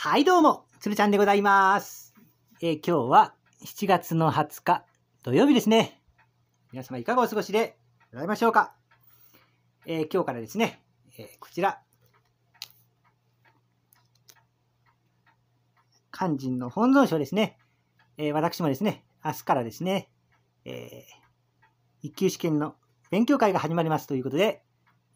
はいどうも、つるちゃんでございます。えー、今日は7月の20日土曜日ですね。皆様いかがお過ごしでございましょうか。えー、今日からですね、えー、こちら、肝心の本尊賞ですね、え私もですね、明日からですね、え一級試験の勉強会が始まりますということで、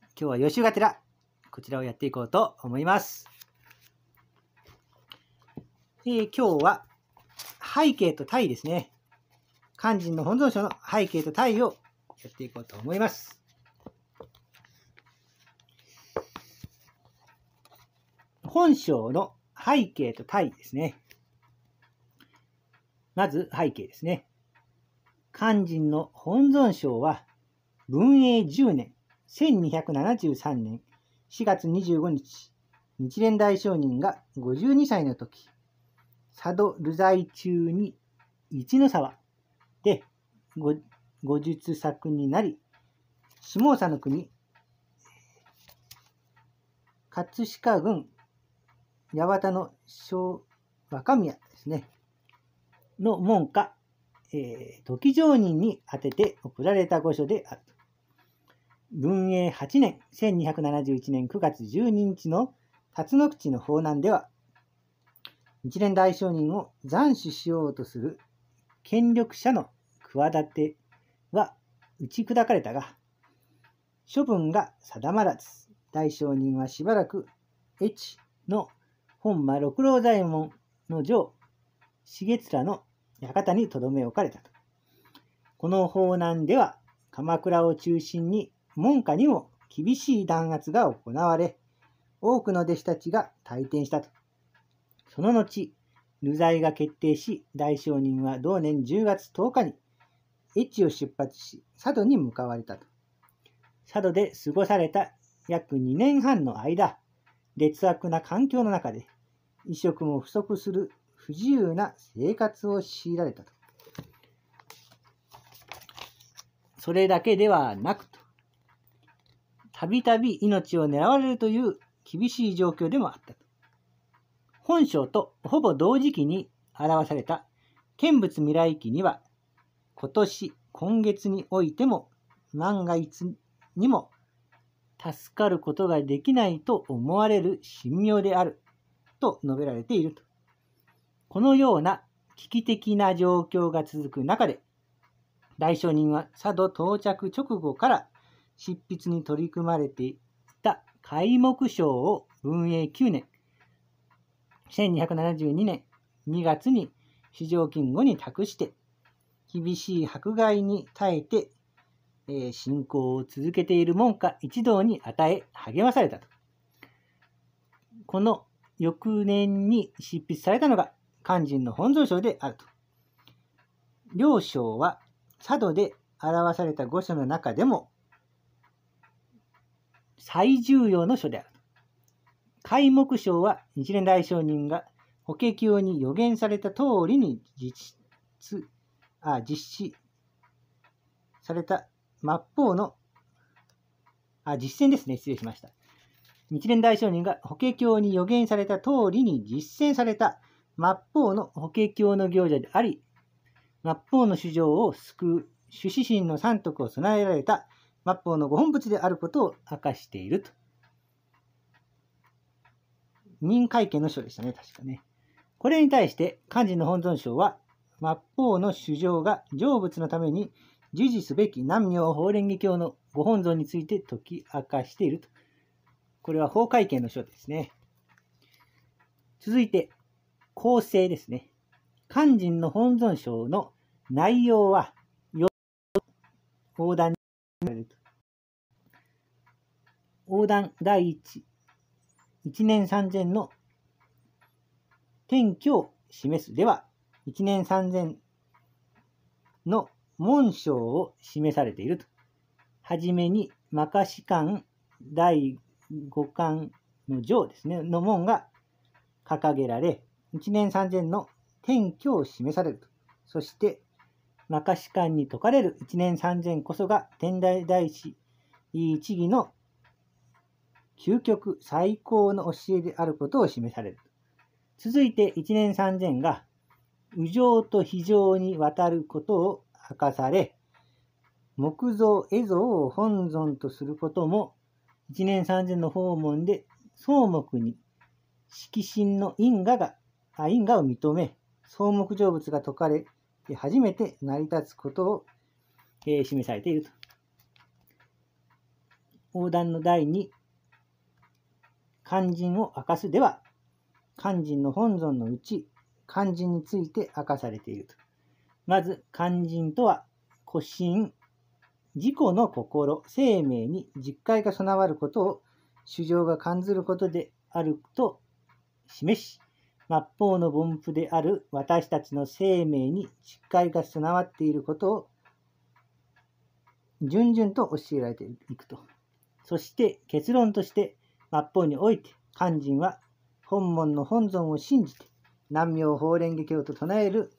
今日は予習がてら、こちらをやっていこうと思います。で今日は背景と体ですね。肝心の本尊書の背景と体をやっていこうと思います。本章の背景と体ですね。まず背景ですね。肝心の本尊賞は文永10年、1273年4月25日、日蓮大聖人が52歳の時、佐渡流罪中に一の沢で後術作になり、下佐の国、葛飾郡八幡の小若宮ですね、の門下、えー、時上人に宛てて贈られた御所であると。文永8年、1271年9月12日の辰野口の法難では、一連大商人を斬首しようとする権力者の企ては打ち砕かれたが、処分が定まらず、大商人はしばらく越の本間六郎左衛門の城、重面の館に留め置かれたと。この法難では、鎌倉を中心に門下にも厳しい弾圧が行われ、多くの弟子たちが退店したと。その後、流罪が決定し、大商人は同年10月10日に、越を出発し、佐渡に向かわれたと。佐渡で過ごされた約2年半の間、劣悪な環境の中で、衣食も不足する不自由な生活を強いられたと。それだけではなくと、たびたび命を狙われるという厳しい状況でもあったと。本章とほぼ同時期に表された見物未来記には、今年、今月においても、万が一にも助かることができないと思われる神妙であると述べられていると。このような危機的な状況が続く中で、大商人は佐渡到着直後から執筆に取り組まれていた開目賞を文永9年、1272年2月に市場金吾に託して、厳しい迫害に耐えて、えー、信仰を続けている門下一同に与え、励まされたと。この翌年に執筆されたのが、肝心の本尊書であると。両章は、佐渡で表された御書の中でも、最重要の書である。開目章は日蓮大聖人が法華経に予言された通りに実あ実施された末法のあ実践ですね、失礼しました。日蓮大聖人が法華経に予言された通りに実践された末法の法華経の行者であり、末法の主情を救う、主子心の三徳を備えられた末法のご本物であることを明かしていると。任会見の書でしたね、確かね。これに対して漢字の本尊章は、末法の主張が成仏のために従事すべき南明法蓮華経のご本尊について解き明かしていると。これは法会見の書ですね。続いて、構成ですね。肝心の本尊賞の内容は、横断になると。横断第1、1年3000の転記を示す。では、1年3000の文章を示されていると。はじめに、マカシ巻第5巻の上ですね、の門が掲げられ、1年3000の転居を示されると。そして、マカシ巻に説かれる1年3000こそが天台大師一義の究極最高の教えであることを示される。続いて一年三千が、右上と非常にわたることを明かされ、木造、絵像を本尊とすることも、一年三千の訪問で草木に色心の因果が、因果を認め、草木成仏が解かれ、初めて成り立つことを、えー、示されていると。横断の第二。肝心を明かすでは、肝心の本尊のうち、肝心について明かされていると。まず、肝心とは、個心、自己の心、生命に実戒が備わることを、主情が感ずることであると示し、末法の分布である私たちの生命に実戒が備わっていることを、順々と教えられていくと。そして結論として、末法において、肝心は本門の本尊を信じて、南明法蓮華経と唱える、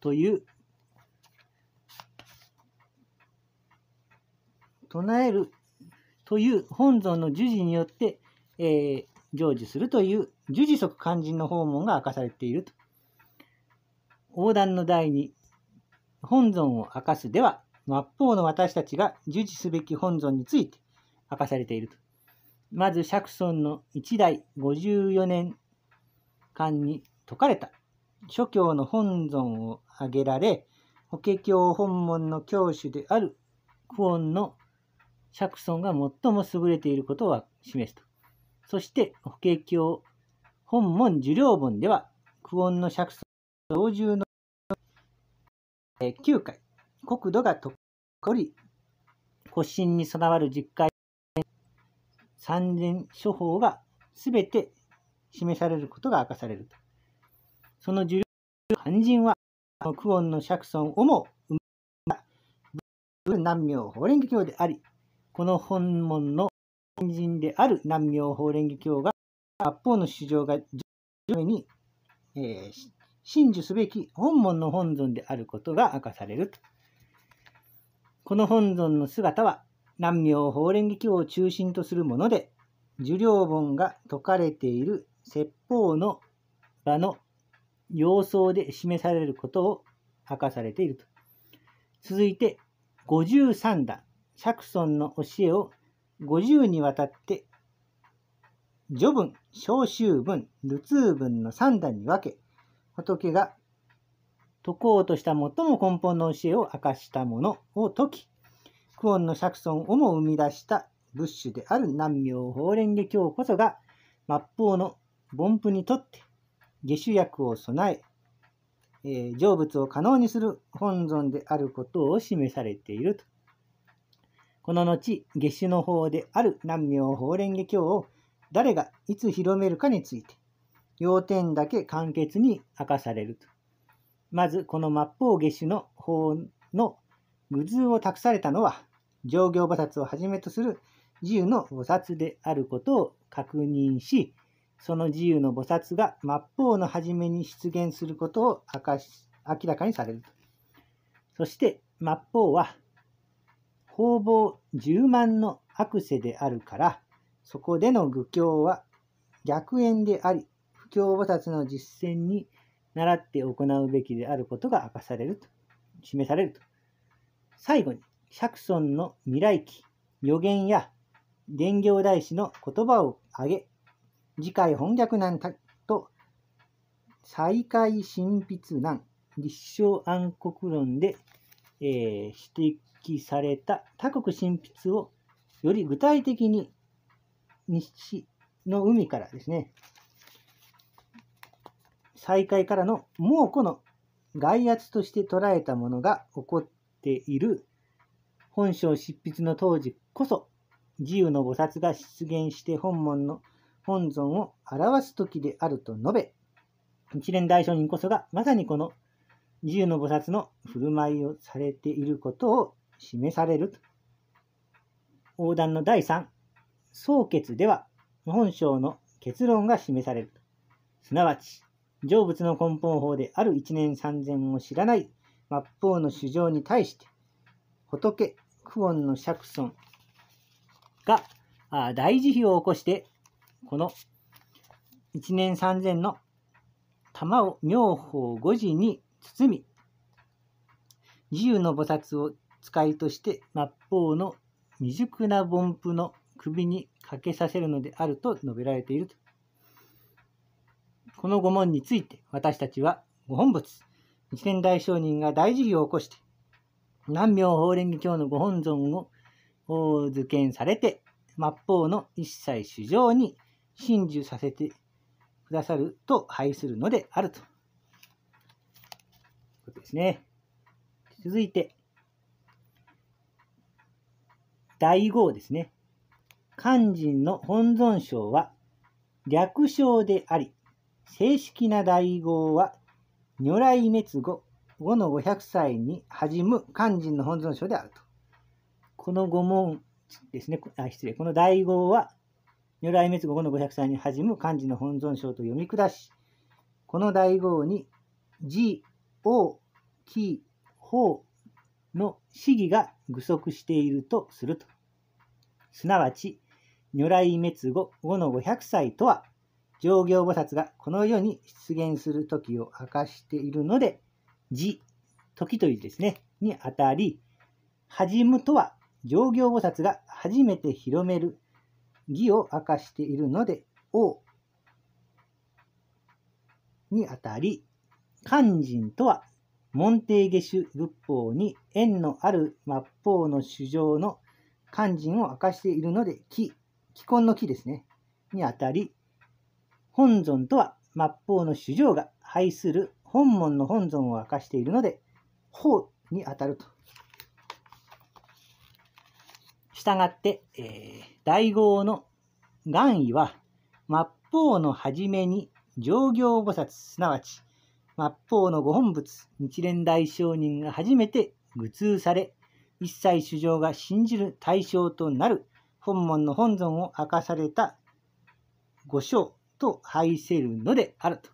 という、唱えるという本尊の授事によって、えー、成就するという十字即肝心の訪問が明かされていると。横断の第に本尊を明かすでは、末法の私たちが従事すべき本尊について、書かされていると。まず、釈尊の一代54年間に説かれた諸教の本尊を挙げられ、法華経本門の教主であるクオの釈尊が最も優れていることを示すと。そして、法華経本門受領本では、クオの釈尊操縦の9回、国土がとこり、骨身に備わる10回、三千諸法が全て示されることが明かされると。その重要肝人は、クオンの釈尊をも生まれた南明法蓮華経であり、この本門の肝人である南明法蓮華経が、八方の主張が上に、えー、真受すべき本門の本尊であることが明かされると。この本尊の姿は、南明法蓮華経を中心とするもので、受領本が説かれている説法の場の様相で示されることを明かされていると。続いて、53段、釈尊の教えを50にわたって序文、小衆文、流通文の3段に分け、仏が解こうとした最も根本の教えを明かしたものを解き、クの釈尊をも生み出した仏師である南明法蓮華経こそが末法の凡夫にとって下手薬を備ええー、成仏を可能にする本尊であることを示されていると。この後、夏至の方である南明法蓮華経を誰がいつ広めるかについて、要点だけ簡潔に明かされると。まず、この末法夏至の法の具図を託されたのは、上行菩薩をはじめとする自由の菩薩であることを確認し、その自由の菩薩が末法の初めに出現することを明かし明らかにされる。そして末法は方々10万の悪世であるから、そこでの愚教は逆縁であり、不教菩薩の実践に倣って行うべきであることが明かされると、示されると。最後に、釈尊の未来記、予言や伝行大師の言葉を挙げ、次回翻訳難と再開新筆難、立証暗黒論で、えー、指摘された他国新筆をより具体的に西の海からですね、再開からの猛虎の外圧として捉えたものが起こっている本書執筆の当時こそ、自由の菩薩が出現して本門の本尊を表す時であると述べ、一連大聖人こそがまさにこの自由の菩薩の振る舞いをされていることを示されると。横断の第3、総決では本章の結論が示される。すなわち、成仏の根本法である一年三千を知らない末法の主張に対して、仏、クオンのシャクソンが大慈悲を起こして、この一年三千の玉を妙法五時に包み、自由の菩薩を使いとして末法の未熟な凡夫の首にかけさせるのであると述べられていると。この御門について私たちは御本仏、一年大商人が大慈悲を起こして南明法蓮華経のご本尊を図見されて、末法の一切主上に真珠させてくださると拝するのであると。ことですね。続いて、第号ですね。肝心の本尊章は略称であり、正式な第号は如来滅後、5の500歳に弾む肝心の本尊書であると。この5問ですね、あ失礼、この第5は、如来滅後5の500歳に弾む肝心の本尊書と読み下し、この第5に、字、王、木、法の四義が具足しているとすると。すなわち、如来滅後5の500歳とは、上行菩薩がこの世に出現する時を明かしているので、時、時というですね、にあたり、じむとは、上行菩薩が初めて広める義を明かしているので、王にあたり、肝心とは、門弟下手仏法に縁のある末法の主上の肝心を明かしているので、木、既婚の木ですね、にあたり、本尊とは末法の主上が配する本門の本尊を明かしているので、法にあたると。したがって、えー、大号の願意は、末法の初めに上行菩薩、すなわち、末法の御本仏、日蓮大聖人が初めて愚通され、一切主張が信じる対象となる本門の本尊を明かされた御章と拝せるのであると。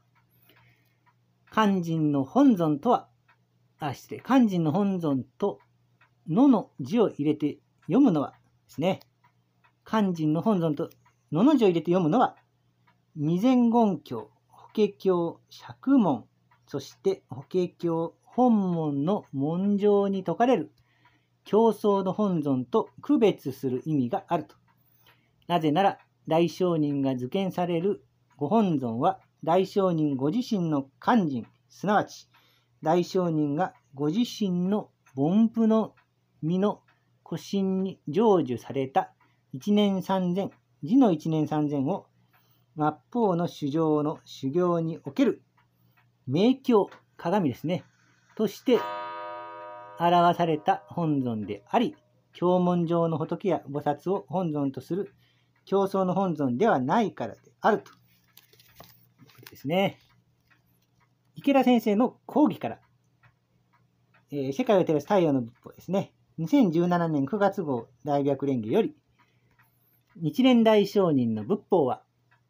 肝心の本尊とは、あ、失礼、肝心の本尊と、のの字を入れて読むのはですね、肝心の本尊とのの字を入れて読むのは、二然。言教、法華経、釈門、そして法華経本門の文上に説かれる競争の本尊と区別する意味があると。なぜなら、大商人が受験されるご本尊は大商人ご自身の肝心、すなわち大商人がご自身の凡夫の身の古心に成就された一年三千、字の一年三千を末法の主上の修行における名教鏡ですね、として表された本尊であり、教文上の仏や菩薩を本尊とする競争の本尊ではないからであると。ですね。池田先生の講義から、えー、世界を照らす太陽の仏法ですね。2017年9月号大学連華より、日蓮大聖人の仏法は、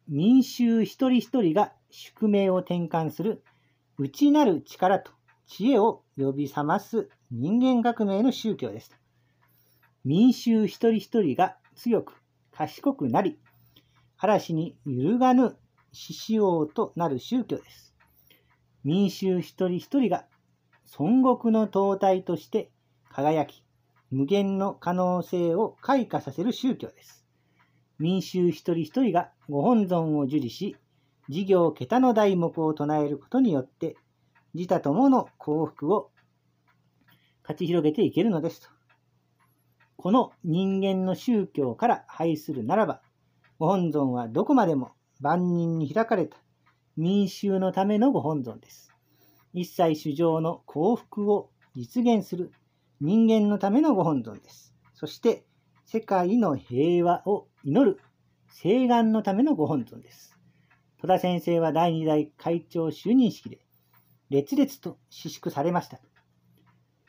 民衆一人一人が宿命を転換する内なる力と知恵を呼び覚ます人間革命の宗教です。民衆一人一人が強く賢くなり、嵐に揺るがぬ死使となる宗教です。民衆一人一人が孫国の灯体として輝き、無限の可能性を開花させる宗教です。民衆一人一人がご本尊を受理し、事業桁の題目を唱えることによって、自他ともの幸福を勝ち広げていけるのですと。この人間の宗教から排するならば、ご本尊はどこまでも万人に開かれた民衆のためのご本尊です。一切主情の幸福を実現する人間のためのご本尊です。そして、世界の平和を祈る誓願のためのご本尊です。戸田先生は第2代会長就任式で、列烈と私縮されました。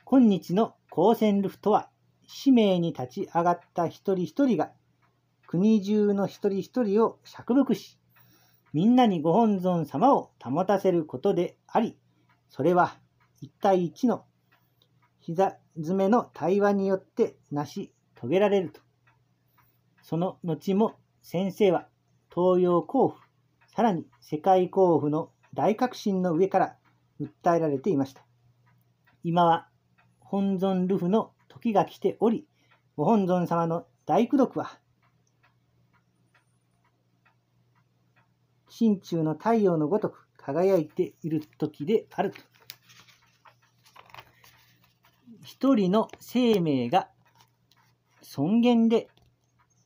今日の高専ルフとは、使命に立ち上がった一人一人が、国中の一人一人を釈読し、みんなにご本尊様を保たせることであり、それは1対1の膝詰めの対話によって成し遂げられると。その後も先生は東洋交付、さらに世界交付の大革新の上から訴えられていました。今は本尊ルフの時が来ており、ご本尊様の大功徳は心中の太陽のごとく輝いている時であると。一人の生命が尊厳で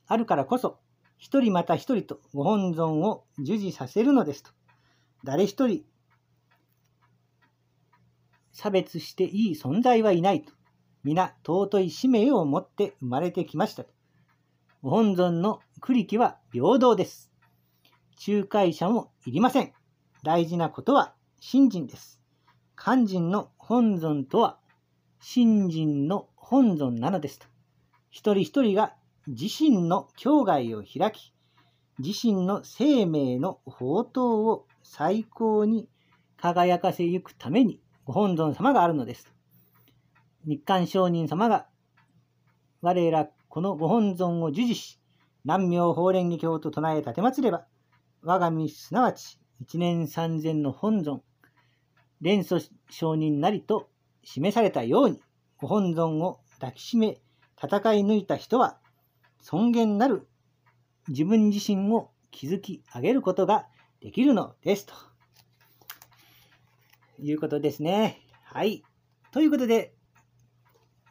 あるからこそ、一人また一人とご本尊を授事させるのですと。誰一人差別していい存在はいないと。皆尊い使命を持って生まれてきましたと。ご本尊の栗木は平等です。仲介者もいりません。大事なことは信心です。肝心の本尊とは、信心の本尊なのですと。一人一人が自身の境外を開き、自身の生命の宝刀を最高に輝かせゆくために、ご本尊様があるのです。日刊商人様が、我らこのご本尊を授事し、南明法蓮華経と唱え立てまつれば、我が身すなわち一年三千の本尊、連祖承認なりと示されたように、ご本尊を抱きしめ、戦い抜いた人は、尊厳なる自分自身を築き上げることができるのです。ということですね。はい。ということで、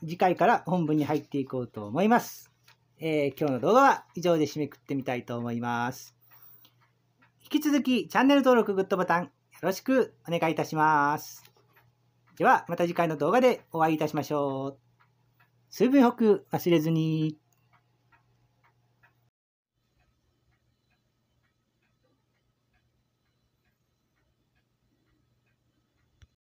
次回から本文に入っていこうと思います。えー、今日の動画は以上で締めくってみたいと思います。引き続きチャンネル登録、グッドボタンよろしくお願いいたします。では、また次回の動画でお会いいたしましょう。水分補給忘れずに。